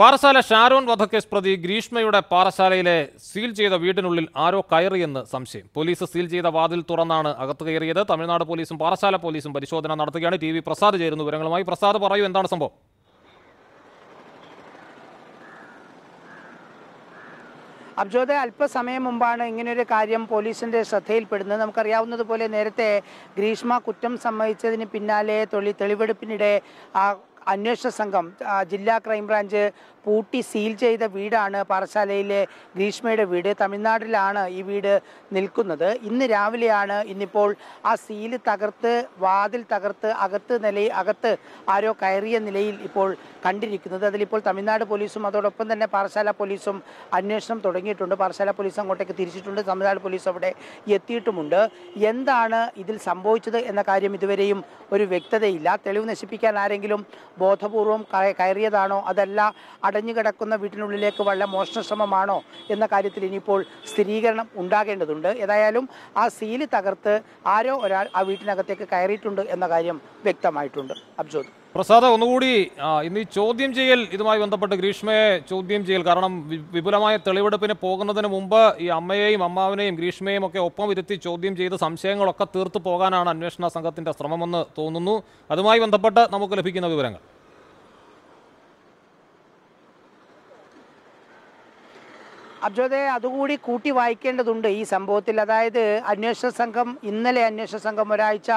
പാറശാല ഷാരോൺ വധക്കേസ് പ്രതി ഗ്രീഷ്മയുടെ പാറശാലയിലെ സീൽ ചെയ്ത വീടിനുള്ളിൽ ആരോ കയറിയെന്ന് സംശയം പോലീസ് സീൽ ചെയ്ത വാതിൽ തുറന്നാണ് അകത്ത് കയറിയത് തമിഴ്നാട് പോലീസും പാറശാല പോലീസും പരിശോധന നടത്തുകയാണ് ടി പ്രസാദ് ചേരുന്നു വിവരങ്ങളുമായി പ്രസാദ് പറയൂ എന്താണ് സംഭവം അബ്ജോദ അല്പസമയം മുമ്പാണ് ഇങ്ങനെയൊരു കാര്യം പോലീസിന്റെ ശ്രദ്ധയിൽപ്പെടുന്നത് നമുക്കറിയാവുന്നതുപോലെ നേരത്തെ ഗ്രീഷ്മ കുറ്റം സമ്മതിച്ചതിന് പിന്നാലെ തെളിവെടുപ്പിനിടെ അന്വേഷണ സംഘം ജില്ലാ ക്രൈംബ്രാഞ്ച് പൂട്ടി സീൽ ചെയ്ത വീടാണ് പാറശാലയിലെ ഗ്രീഷ്മയുടെ വീട് തമിഴ്നാട്ടിലാണ് ഈ വീട് നിൽക്കുന്നത് ഇന്ന് രാവിലെയാണ് ഇന്നിപ്പോൾ ആ സീല് തകർത്ത് വാതിൽ തകർത്ത് അകത്ത് നില അകത്ത് ആരോ കയറിയ നിലയിൽ ഇപ്പോൾ കണ്ടിരിക്കുന്നത് അതിലിപ്പോൾ തമിഴ്നാട് പോലീസും അതോടൊപ്പം തന്നെ പാറശാല പോലീസും അന്വേഷണം തുടങ്ങിയിട്ടുണ്ട് പാറശാല പോലീസ് അങ്ങോട്ടേക്ക് തിരിച്ചിട്ടുണ്ട് തമിഴ്നാട് പോലീസ് അവിടെ എത്തിയിട്ടുമുണ്ട് എന്താണ് ഇതിൽ സംഭവിച്ചത് എന്ന കാര്യം ഇതുവരെയും ഒരു വ്യക്തതയില്ല തെളിവ് നശിപ്പിക്കാൻ ആരെങ്കിലും ബോധപൂർവം കയറിയതാണോ അതല്ല അടഞ്ഞുകിടക്കുന്ന വീട്ടിനുള്ളിലേക്ക് വല്ല മോഷണശ്രമമാണോ എന്ന കാര്യത്തിൽ ഇനിയിപ്പോൾ സ്ഥിരീകരണം ഉണ്ടാകേണ്ടതുണ്ട് ഏതായാലും ആ സീല് തകർത്ത് ആരോ ഒരാൾ ആ വീട്ടിനകത്തേക്ക് കയറിയിട്ടുണ്ട് എന്ന കാര്യം വ്യക്തമായിട്ടുണ്ട് അബ്ജോദ് പ്രസാദ് ഒന്നുകൂടി ഇന്ന് ഈ ചോദ്യം ചെയ്യൽ ഇതുമായി ബന്ധപ്പെട്ട് ഗ്രീഷ്മയെ ചോദ്യം ചെയ്യൽ കാരണം വിപുലമായ തെളിവെടുപ്പിന് പോകുന്നതിന് മുമ്പ് ഈ അമ്മയെയും അമ്മാവിനെയും ഗ്രീഷ്മയെയും ഒക്കെ ഒപ്പം ഇരുത്തി ചോദ്യം ചെയ്ത് സംശയങ്ങളൊക്കെ തീർത്തു പോകാനാണ് അന്വേഷണ സംഘത്തിൻ്റെ ശ്രമമെന്ന് തോന്നുന്നു അതുമായി ബന്ധപ്പെട്ട് നമുക്ക് ലഭിക്കുന്ന വിവരങ്ങൾ അബ്ജോദയെ അതുകൂടി കൂട്ടി വായിക്കേണ്ടതുണ്ട് ഈ സംഭവത്തിൽ അതായത് അന്വേഷണ സംഘം ഇന്നലെ അന്വേഷണ സംഘം ഒരാഴ്ച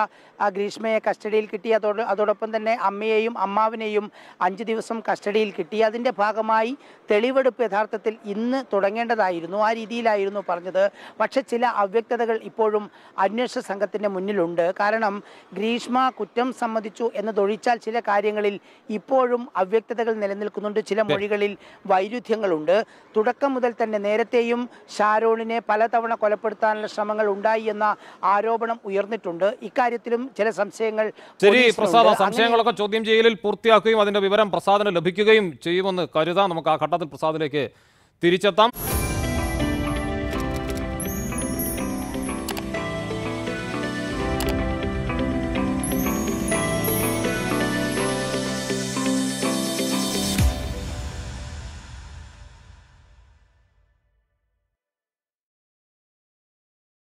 ഗ്രീഷ്മയെ കസ്റ്റഡിയിൽ കിട്ടി അതോട് അതോടൊപ്പം തന്നെ അമ്മയെയും അമ്മാവിനെയും അഞ്ച് ദിവസം കസ്റ്റഡിയിൽ കിട്ടി അതിൻ്റെ ഭാഗമായി തെളിവെടുപ്പ് യഥാർത്ഥത്തിൽ ഇന്ന് തുടങ്ങേണ്ടതായിരുന്നു ആ രീതിയിലായിരുന്നു പറഞ്ഞത് പക്ഷെ ചില അവ്യക്തതകൾ ഇപ്പോഴും അന്വേഷണ സംഘത്തിൻ്റെ മുന്നിലുണ്ട് കാരണം ഗ്രീഷ്മ കുറ്റം സമ്മതിച്ചു എന്നതൊഴിച്ചാൽ ചില കാര്യങ്ങളിൽ ഇപ്പോഴും അവ്യക്തതകൾ നിലനിൽക്കുന്നുണ്ട് ചില മൊഴികളിൽ വൈരുദ്ധ്യങ്ങളുണ്ട് തുടക്കം മുതൽ തന്നെ പിന്നെ നേരത്തെയും ഷാരോണിനെ പലതവണ കൊലപ്പെടുത്താനുള്ള ശ്രമങ്ങൾ ഉണ്ടായി എന്ന ആരോപണം ഉയർന്നിട്ടുണ്ട് ഇക്കാര്യത്തിലും ചില സംശയങ്ങൾ ശരി പ്രസാദ് സംശയങ്ങളൊക്കെ ചോദ്യം ചെയ്യലിൽ പൂർത്തിയാക്കുകയും അതിന്റെ വിവരം പ്രസാദിന് ലഭിക്കുകയും ചെയ്യുമെന്ന് കരുതാം നമുക്ക് ആ ഘട്ടത്തിൽ പ്രസാദിലേക്ക് തിരിച്ചെത്താം